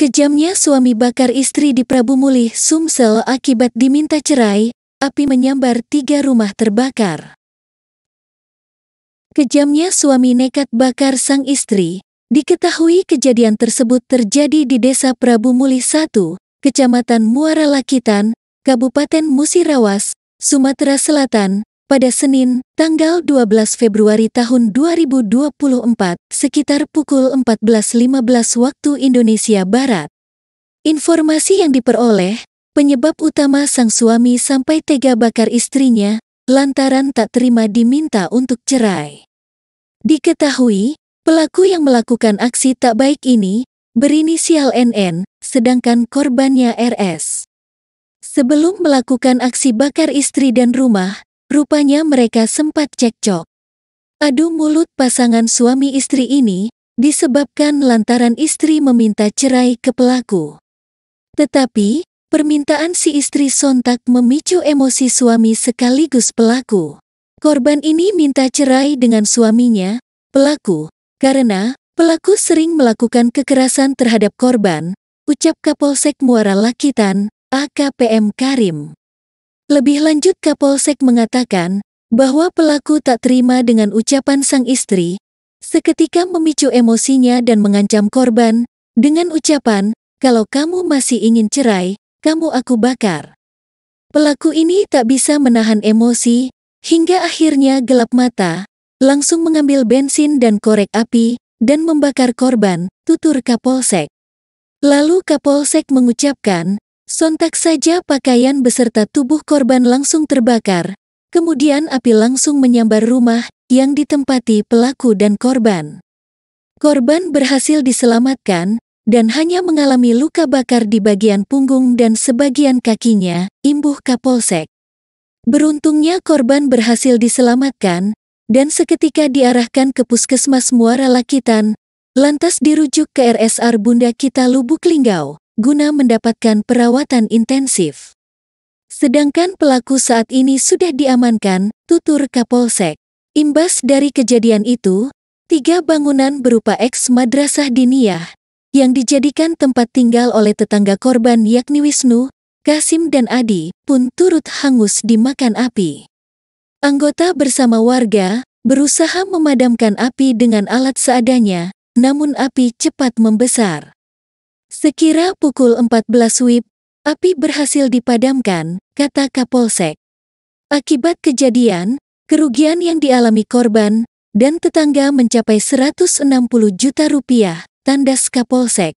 Kejamnya suami bakar istri di Prabu Mulih, Sumsel akibat diminta cerai, api menyambar tiga rumah terbakar. Kejamnya suami nekat bakar sang istri, diketahui kejadian tersebut terjadi di Desa Prabu Mulih 1, Kecamatan Muara Lakitan, Kabupaten Musirawas, Sumatera Selatan, pada Senin, tanggal 12 Februari tahun 2024, sekitar pukul 14.15 waktu Indonesia Barat. Informasi yang diperoleh, penyebab utama sang suami sampai tega bakar istrinya, lantaran tak terima diminta untuk cerai. Diketahui, pelaku yang melakukan aksi tak baik ini berinisial NN, sedangkan korbannya RS. Sebelum melakukan aksi bakar istri dan rumah, Rupanya mereka sempat cekcok. Adu mulut pasangan suami istri ini disebabkan lantaran istri meminta cerai ke pelaku. Tetapi, permintaan si istri sontak memicu emosi suami sekaligus pelaku. Korban ini minta cerai dengan suaminya, pelaku, karena pelaku sering melakukan kekerasan terhadap korban, ucap Kapolsek Muara Lakitan, AKPM Karim. Lebih lanjut Kapolsek mengatakan bahwa pelaku tak terima dengan ucapan sang istri, seketika memicu emosinya dan mengancam korban dengan ucapan, kalau kamu masih ingin cerai, kamu aku bakar. Pelaku ini tak bisa menahan emosi, hingga akhirnya gelap mata, langsung mengambil bensin dan korek api, dan membakar korban, tutur Kapolsek. Lalu Kapolsek mengucapkan Sontak saja pakaian beserta tubuh korban langsung terbakar, kemudian api langsung menyambar rumah yang ditempati pelaku dan korban. Korban berhasil diselamatkan dan hanya mengalami luka bakar di bagian punggung dan sebagian kakinya, imbuh Kapolsek. Beruntungnya korban berhasil diselamatkan dan seketika diarahkan ke puskesmas Muara Lakitan, lantas dirujuk ke RSR Bunda Kita Lubuk Linggau guna mendapatkan perawatan intensif. Sedangkan pelaku saat ini sudah diamankan, tutur Kapolsek. Imbas dari kejadian itu, tiga bangunan berupa eks madrasah diniah yang dijadikan tempat tinggal oleh tetangga korban yakni Wisnu, Kasim dan Adi pun turut hangus dimakan api. Anggota bersama warga berusaha memadamkan api dengan alat seadanya, namun api cepat membesar. Sekira pukul 14 WIB, api berhasil dipadamkan, kata Kapolsek. Akibat kejadian, kerugian yang dialami korban dan tetangga mencapai 160 juta rupiah, tandas Kapolsek.